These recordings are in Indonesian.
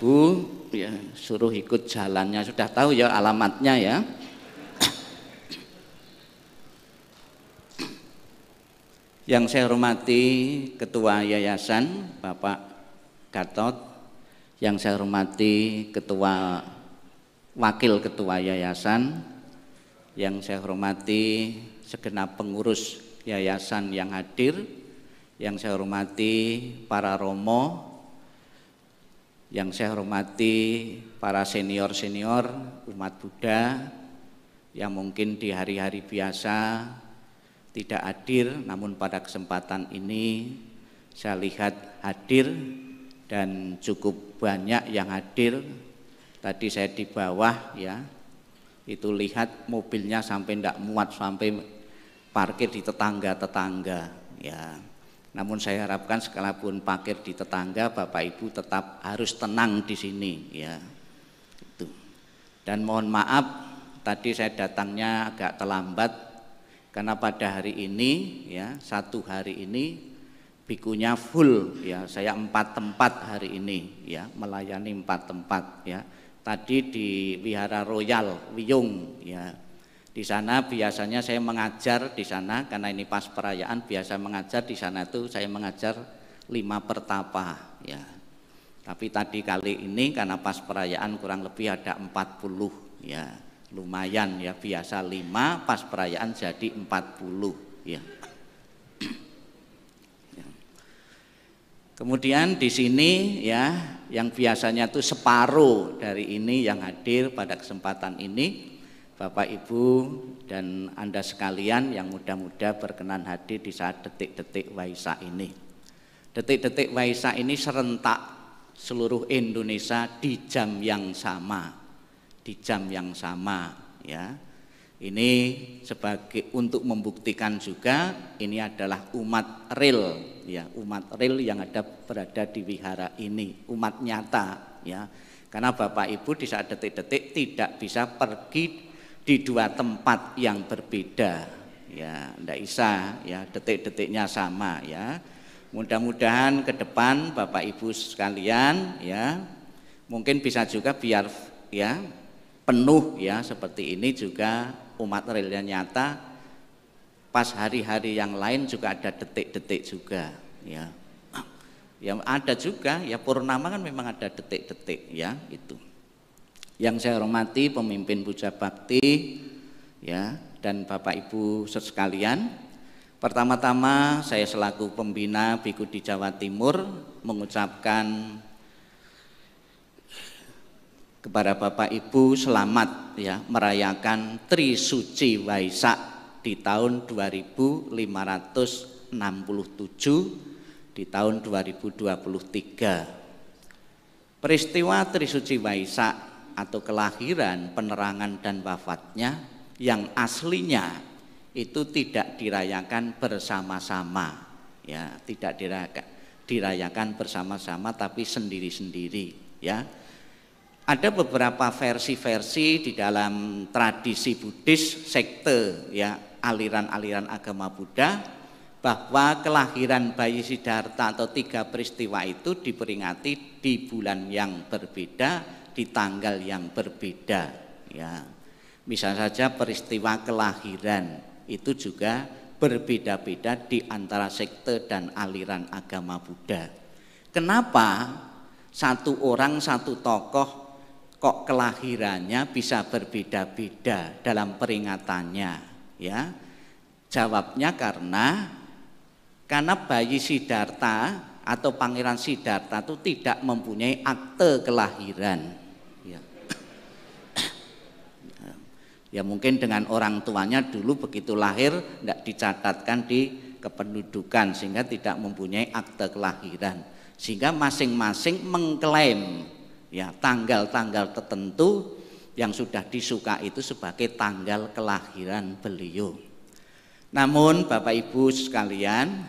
ibu ya, suruh ikut jalannya sudah tahu ya alamatnya ya yang saya hormati ketua yayasan Bapak Gatot yang saya hormati ketua wakil ketua yayasan yang saya hormati segenap pengurus yayasan yang hadir yang saya hormati para romo yang saya hormati para senior-senior umat Buddha yang mungkin di hari-hari biasa tidak hadir namun pada kesempatan ini saya lihat hadir dan cukup banyak yang hadir tadi saya di bawah ya itu lihat mobilnya sampai tidak muat sampai parkir di tetangga-tetangga ya namun saya harapkan sekalipun parkir di tetangga, Bapak Ibu tetap harus tenang di sini ya. Itu. Dan mohon maaf tadi saya datangnya agak terlambat karena pada hari ini ya satu hari ini bikunya full ya saya empat tempat hari ini ya melayani empat tempat ya tadi di Wihara Royal Wiyung ya di sana biasanya saya mengajar di sana karena ini pas perayaan biasa mengajar di sana itu saya mengajar lima pertapa ya. Tapi tadi kali ini karena pas perayaan kurang lebih ada 40 ya. Lumayan ya biasa lima pas perayaan jadi 40 ya. ya. Kemudian di sini ya yang biasanya itu separuh dari ini yang hadir pada kesempatan ini Bapak Ibu dan Anda sekalian yang muda muda berkenan hadir di saat detik-detik Waisak ini. Detik-detik Waisak ini serentak seluruh Indonesia di jam yang sama. Di jam yang sama, ya. Ini sebagai untuk membuktikan juga ini adalah umat real, ya, umat real yang ada berada di wihara ini, umat nyata, ya. Karena Bapak Ibu di saat detik-detik tidak bisa pergi di dua tempat yang berbeda. Ya, ndak bisa ya, detik-detiknya sama ya. Mudah-mudahan ke depan Bapak Ibu sekalian ya mungkin bisa juga biar ya penuh ya seperti ini juga umat realnya nyata pas hari-hari yang lain juga ada detik-detik juga ya. yang ada juga ya purnama kan memang ada detik-detik ya itu. Yang saya hormati pemimpin Puja Bakti ya dan Bapak Ibu sekalian. Pertama-tama saya selaku pembina Biku di Jawa Timur mengucapkan kepada Bapak Ibu selamat ya merayakan Tri Suci Waisak di tahun 2567 di tahun 2023. Peristiwa Trisuci Waisak atau kelahiran, penerangan dan wafatnya yang aslinya itu tidak dirayakan bersama-sama ya, tidak dirayakan dirayakan bersama-sama tapi sendiri-sendiri ya. Ada beberapa versi-versi di dalam tradisi Buddhis, sekte ya, aliran-aliran agama Buddha bahwa kelahiran bayi Siddhartha atau tiga peristiwa itu diperingati di bulan yang berbeda di tanggal yang berbeda ya. Bisa saja peristiwa kelahiran itu juga berbeda-beda di antara sekte dan aliran agama Buddha. Kenapa satu orang satu tokoh kok kelahirannya bisa berbeda-beda dalam peringatannya ya jawabnya karena karena bayi Sidarta atau pangeran Sidarta itu tidak mempunyai akte kelahiran Ya mungkin dengan orang tuanya dulu begitu lahir tidak dicatatkan di kependudukan sehingga tidak mempunyai akte kelahiran. Sehingga masing-masing mengklaim ya tanggal-tanggal tertentu yang sudah disuka itu sebagai tanggal kelahiran beliau. Namun Bapak Ibu sekalian,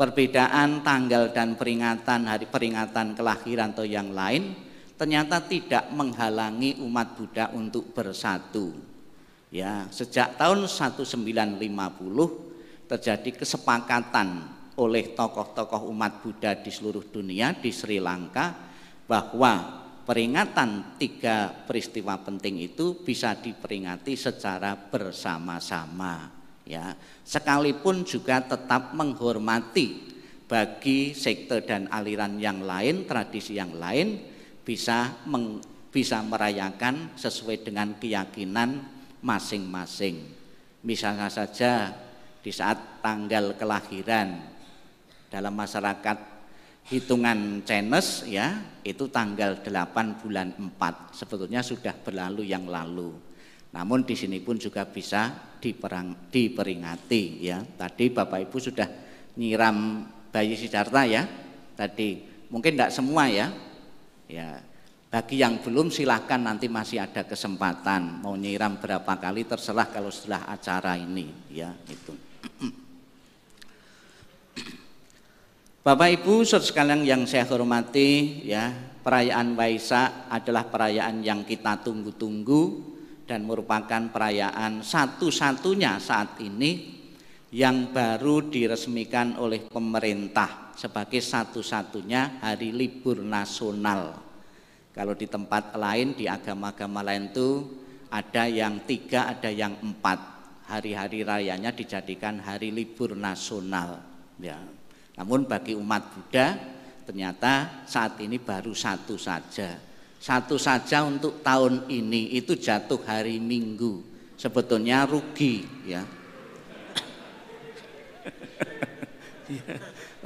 perbedaan tanggal dan peringatan hari peringatan kelahiran atau yang lain ternyata tidak menghalangi umat Buddha untuk bersatu Ya, sejak tahun 1950 terjadi kesepakatan oleh tokoh-tokoh umat Buddha di seluruh dunia di Sri Lanka bahwa peringatan tiga peristiwa penting itu bisa diperingati secara bersama-sama ya sekalipun juga tetap menghormati bagi sekte dan aliran yang lain tradisi yang lain bisa meng, bisa merayakan sesuai dengan keyakinan masing-masing. Misalnya saja di saat tanggal kelahiran dalam masyarakat hitungan Chinese ya itu tanggal 8 bulan 4 sebetulnya sudah berlalu yang lalu namun di sini pun juga bisa diperang, diperingati ya tadi Bapak Ibu sudah nyiram bayi Sidarta ya tadi mungkin tidak semua ya ya bagi yang belum silahkan nanti masih ada kesempatan mau nyiram berapa kali terserah kalau setelah acara ini ya itu. Bapak Ibu saudara sekalian yang saya hormati ya perayaan Waisak adalah perayaan yang kita tunggu-tunggu dan merupakan perayaan satu-satunya saat ini yang baru diresmikan oleh pemerintah sebagai satu-satunya hari libur nasional kalau di tempat lain, di agama-agama lain itu ada yang tiga, ada yang empat. Hari-hari rayanya dijadikan hari libur nasional. Ya. Namun bagi umat Buddha ternyata saat ini baru satu saja. Satu saja untuk tahun ini itu jatuh hari Minggu. Sebetulnya rugi ya.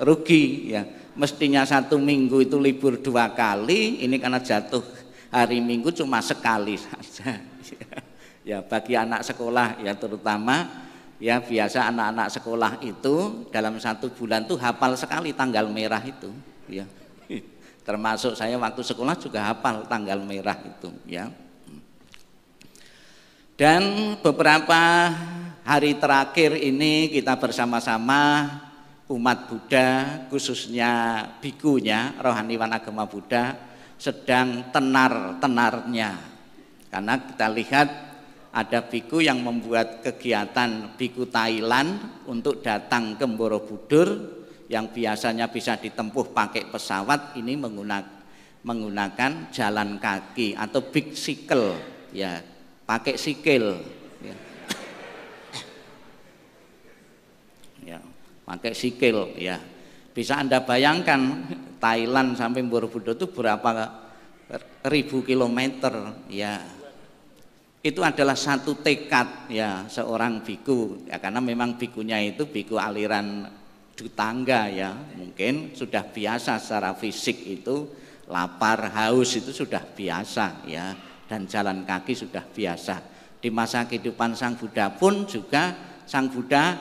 rugi ya mestinya satu minggu itu libur dua kali ini karena jatuh hari minggu cuma sekali saja ya bagi anak sekolah ya terutama ya biasa anak-anak sekolah itu dalam satu bulan tuh hafal sekali tanggal merah itu ya termasuk saya waktu sekolah juga hafal tanggal merah itu ya dan beberapa hari terakhir ini kita bersama-sama umat Buddha khususnya bikunya rohaniwan agama Buddha sedang tenar-tenarnya karena kita lihat ada biku yang membuat kegiatan biku Thailand untuk datang ke Borobudur yang biasanya bisa ditempuh pakai pesawat ini menggunakan menggunakan jalan kaki atau big ya pakai sikil pakai sikil ya. Bisa Anda bayangkan Thailand sampai Borobudur itu berapa ribu kilometer ya. Itu adalah satu tekad ya seorang biku ya, karena memang bikunya itu biku aliran Jutangga ya mungkin sudah biasa secara fisik itu lapar haus itu sudah biasa ya dan jalan kaki sudah biasa di masa kehidupan Sang Buddha pun juga Sang Buddha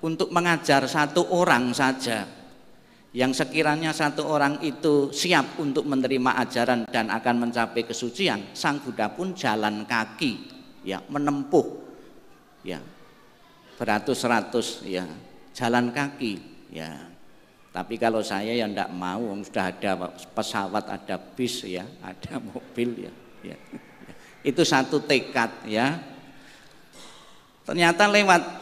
untuk mengajar satu orang saja yang sekiranya satu orang itu siap untuk menerima ajaran dan akan mencapai kesucian sang Buddha pun jalan kaki ya menempuh ya beratus-ratus ya jalan kaki ya tapi kalau saya yang tidak mau sudah ada pesawat ada bis ya ada mobil ya, ya. ya. itu satu tekad ya ternyata lewat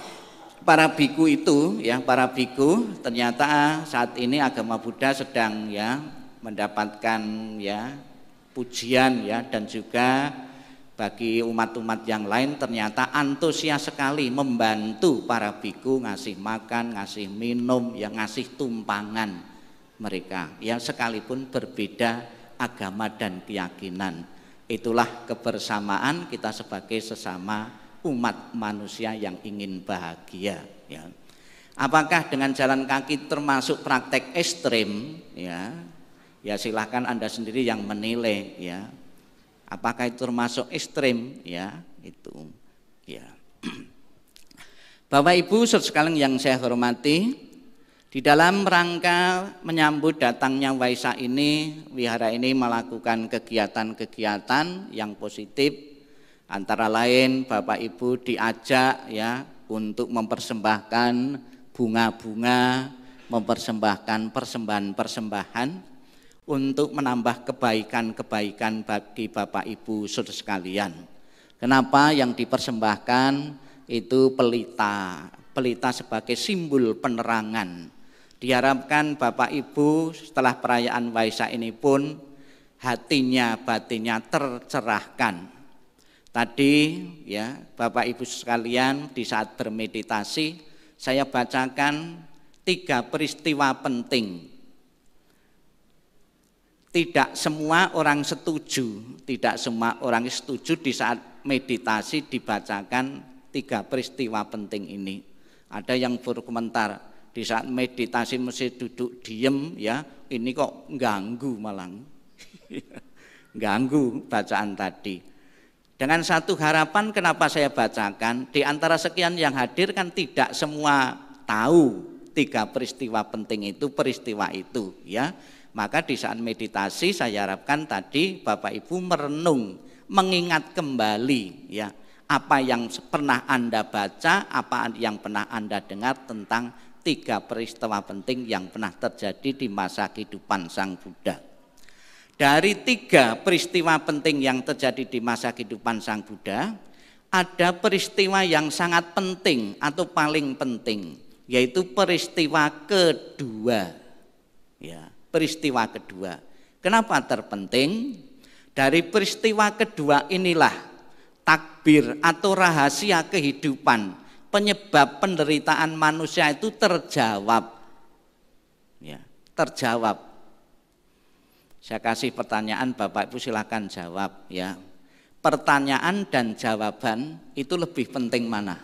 para biku itu ya para biku ternyata saat ini agama Buddha sedang ya mendapatkan ya pujian ya dan juga bagi umat-umat yang lain ternyata antusias sekali membantu para biku ngasih makan, ngasih minum, ya ngasih tumpangan mereka. Ya sekalipun berbeda agama dan keyakinan. Itulah kebersamaan kita sebagai sesama umat manusia yang ingin bahagia ya. Apakah dengan jalan kaki termasuk praktek ekstrim ya? Ya silahkan Anda sendiri yang menilai ya. Apakah itu termasuk ekstrim ya? Itu ya. Bapak Ibu sekalian yang saya hormati, di dalam rangka menyambut datangnya Waisak ini, wihara ini melakukan kegiatan-kegiatan yang positif Antara lain Bapak Ibu diajak ya untuk mempersembahkan bunga-bunga, mempersembahkan persembahan-persembahan untuk menambah kebaikan-kebaikan bagi Bapak Ibu Saudara sekalian. Kenapa yang dipersembahkan itu pelita, pelita sebagai simbol penerangan. Diharapkan Bapak Ibu setelah perayaan Waisak ini pun hatinya batinnya tercerahkan Tadi ya Bapak Ibu sekalian di saat bermeditasi saya bacakan tiga peristiwa penting. Tidak semua orang setuju, tidak semua orang setuju di saat meditasi dibacakan tiga peristiwa penting ini. Ada yang berkomentar, di saat meditasi mesti duduk diem ya, ini kok ganggu malang. ganggu bacaan tadi. Dengan satu harapan kenapa saya bacakan, di antara sekian yang hadir kan tidak semua tahu tiga peristiwa penting itu, peristiwa itu ya. Maka di saat meditasi saya harapkan tadi Bapak Ibu merenung, mengingat kembali ya apa yang pernah Anda baca, apa yang pernah Anda dengar tentang tiga peristiwa penting yang pernah terjadi di masa kehidupan Sang Buddha. Dari tiga peristiwa penting yang terjadi di masa kehidupan Sang Buddha, ada peristiwa yang sangat penting atau paling penting, yaitu peristiwa kedua. Ya, peristiwa kedua. Kenapa terpenting? Dari peristiwa kedua inilah takbir atau rahasia kehidupan, penyebab penderitaan manusia itu terjawab. Ya, terjawab. Saya kasih pertanyaan, Bapak Ibu silahkan jawab ya. Pertanyaan dan jawaban itu lebih penting mana?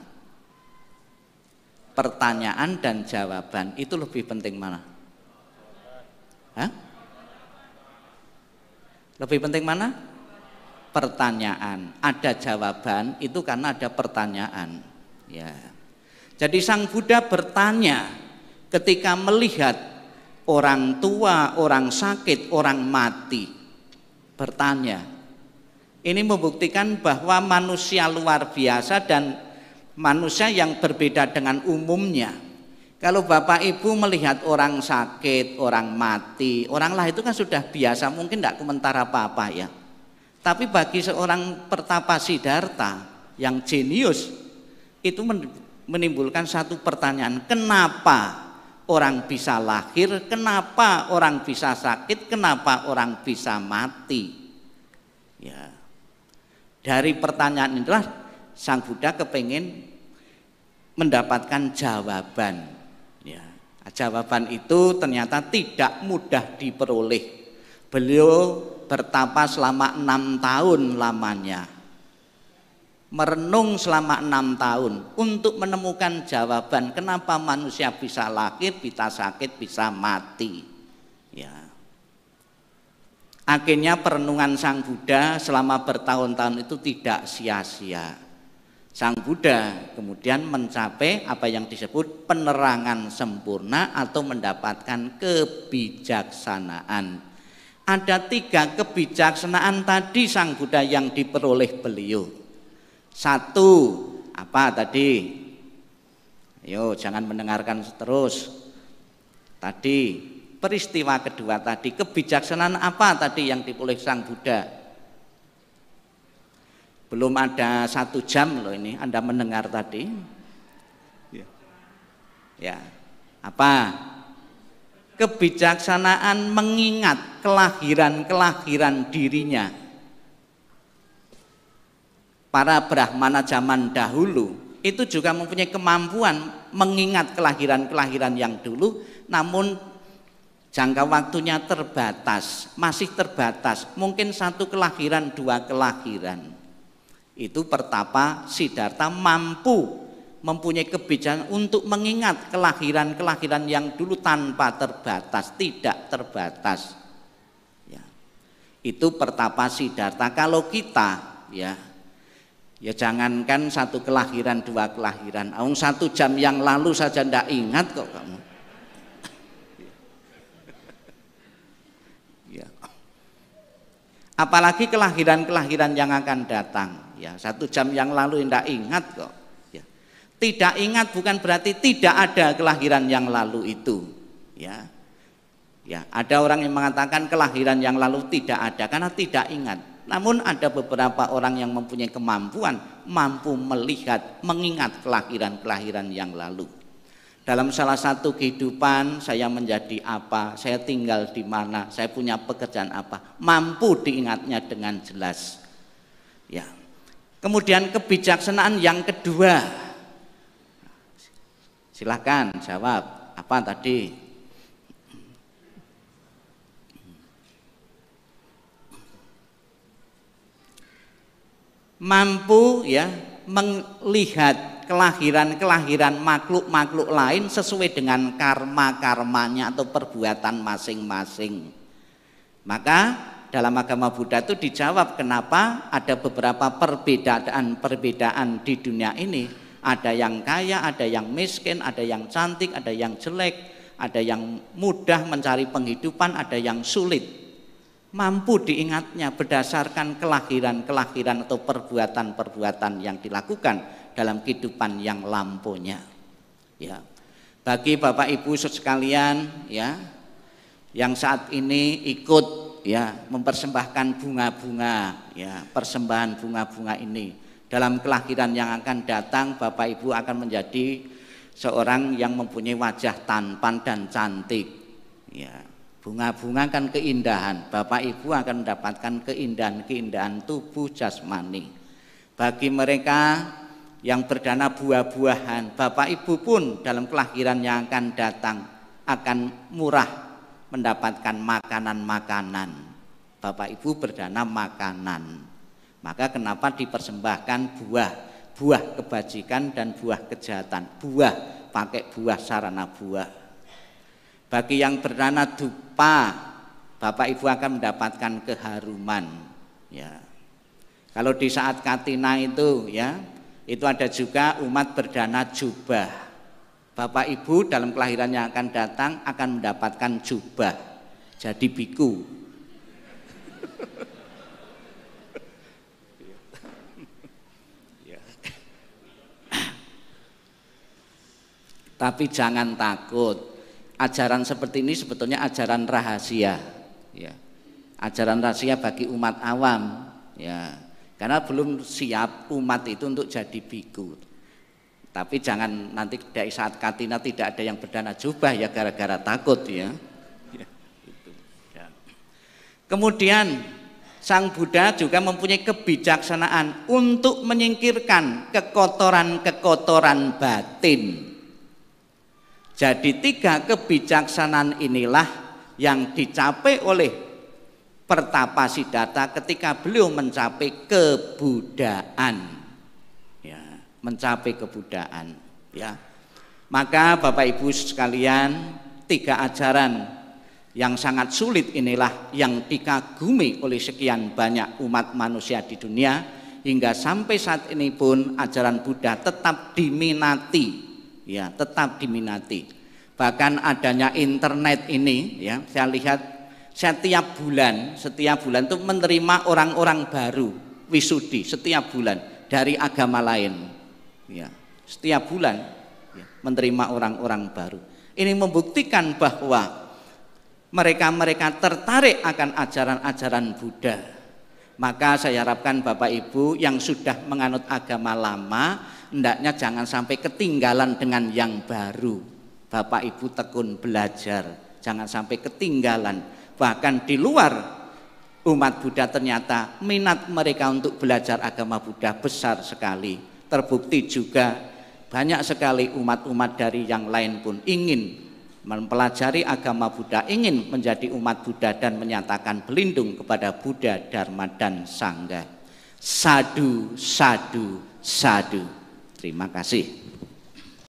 Pertanyaan dan jawaban itu lebih penting mana? Hah? Lebih penting mana? Pertanyaan. Ada jawaban itu karena ada pertanyaan. Ya. Jadi Sang Buddha bertanya ketika melihat orang tua, orang sakit, orang mati. Bertanya. Ini membuktikan bahwa manusia luar biasa dan manusia yang berbeda dengan umumnya. Kalau Bapak Ibu melihat orang sakit, orang mati, orang lah itu kan sudah biasa, mungkin tidak komentar apa-apa ya. Tapi bagi seorang pertapa Sidarta yang jenius, itu menimbulkan satu pertanyaan, kenapa orang bisa lahir, kenapa orang bisa sakit, kenapa orang bisa mati. Ya. Dari pertanyaan itulah Sang Buddha kepengen mendapatkan jawaban. Ya. Nah, jawaban itu ternyata tidak mudah diperoleh. Beliau bertapa selama enam tahun lamanya merenung selama enam tahun untuk menemukan jawaban kenapa manusia bisa lahir, bisa sakit, bisa mati. Ya. Akhirnya perenungan Sang Buddha selama bertahun-tahun itu tidak sia-sia. Sang Buddha kemudian mencapai apa yang disebut penerangan sempurna atau mendapatkan kebijaksanaan. Ada tiga kebijaksanaan tadi Sang Buddha yang diperoleh beliau satu apa tadi ayo jangan mendengarkan terus tadi peristiwa kedua tadi kebijaksanaan apa tadi yang dipulih sang Buddha belum ada satu jam loh ini Anda mendengar tadi ya, ya. apa kebijaksanaan mengingat kelahiran-kelahiran dirinya para Brahmana zaman dahulu itu juga mempunyai kemampuan mengingat kelahiran-kelahiran yang dulu namun jangka waktunya terbatas, masih terbatas, mungkin satu kelahiran, dua kelahiran. Itu pertapa Siddhartha mampu mempunyai kebijakan untuk mengingat kelahiran-kelahiran yang dulu tanpa terbatas, tidak terbatas. Ya. Itu pertapa Siddhartha. Kalau kita ya Ya jangankan satu kelahiran, dua kelahiran. Aung satu jam yang lalu saja ndak ingat kok kamu. ya. Apalagi kelahiran-kelahiran yang akan datang. Ya, satu jam yang lalu ndak ingat kok. Ya. Tidak ingat bukan berarti tidak ada kelahiran yang lalu itu. Ya. Ya, ada orang yang mengatakan kelahiran yang lalu tidak ada karena tidak ingat. Namun ada beberapa orang yang mempunyai kemampuan mampu melihat, mengingat kelahiran-kelahiran yang lalu. Dalam salah satu kehidupan saya menjadi apa, saya tinggal di mana, saya punya pekerjaan apa, mampu diingatnya dengan jelas. Ya. Kemudian kebijaksanaan yang kedua. Silakan jawab apa tadi? mampu ya melihat kelahiran-kelahiran makhluk-makhluk lain sesuai dengan karma-karmanya atau perbuatan masing-masing. Maka dalam agama Buddha itu dijawab kenapa ada beberapa perbedaan-perbedaan di dunia ini. Ada yang kaya, ada yang miskin, ada yang cantik, ada yang jelek, ada yang mudah mencari penghidupan, ada yang sulit mampu diingatnya berdasarkan kelahiran-kelahiran atau perbuatan-perbuatan yang dilakukan dalam kehidupan yang lampunya. Ya. Bagi Bapak Ibu sekalian ya yang saat ini ikut ya mempersembahkan bunga-bunga ya persembahan bunga-bunga ini dalam kelahiran yang akan datang Bapak Ibu akan menjadi seorang yang mempunyai wajah tampan dan cantik ya Bunga-bunga kan keindahan, Bapak Ibu akan mendapatkan keindahan-keindahan tubuh jasmani. Bagi mereka yang berdana buah-buahan, Bapak Ibu pun dalam kelahiran yang akan datang akan murah mendapatkan makanan-makanan. Bapak Ibu berdana makanan. Maka kenapa dipersembahkan buah? Buah kebajikan dan buah kejahatan. Buah, pakai buah sarana buah. Bagi yang bernama dupa, Bapak Ibu akan mendapatkan keharuman. Ya. Kalau di saat katina itu ya, itu ada juga umat berdana jubah. Bapak Ibu dalam kelahiran yang akan datang akan mendapatkan jubah. Jadi biku. Ya. Tapi jangan takut ajaran seperti ini sebetulnya ajaran rahasia ya ajaran rahasia bagi umat awam ya karena belum siap umat itu untuk jadi biku tapi jangan nanti dari saat katina tidak ada yang berdana jubah ya gara-gara takut ya. ya. ya. Kemudian Sang Buddha juga mempunyai kebijaksanaan untuk menyingkirkan kekotoran-kekotoran batin jadi tiga kebijaksanaan inilah yang dicapai oleh Pertapa Sidata ketika beliau mencapai kebudaan. Ya, mencapai kebudaan, ya. Maka Bapak Ibu sekalian, tiga ajaran yang sangat sulit inilah yang dikagumi oleh sekian banyak umat manusia di dunia hingga sampai saat ini pun ajaran Buddha tetap diminati ya tetap diminati. Bahkan adanya internet ini ya saya lihat setiap bulan setiap bulan itu menerima orang-orang baru wisudi setiap bulan dari agama lain ya setiap bulan ya, menerima orang-orang baru ini membuktikan bahwa mereka-mereka tertarik akan ajaran-ajaran Buddha maka saya harapkan Bapak Ibu yang sudah menganut agama lama hendaknya jangan sampai ketinggalan dengan yang baru. Bapak Ibu tekun belajar, jangan sampai ketinggalan. Bahkan di luar umat Buddha ternyata minat mereka untuk belajar agama Buddha besar sekali. Terbukti juga banyak sekali umat-umat dari yang lain pun ingin mempelajari agama Buddha, ingin menjadi umat Buddha dan menyatakan berlindung kepada Buddha, Dharma, dan Sangha. Sadu, sadu, sadu. Terima kasih.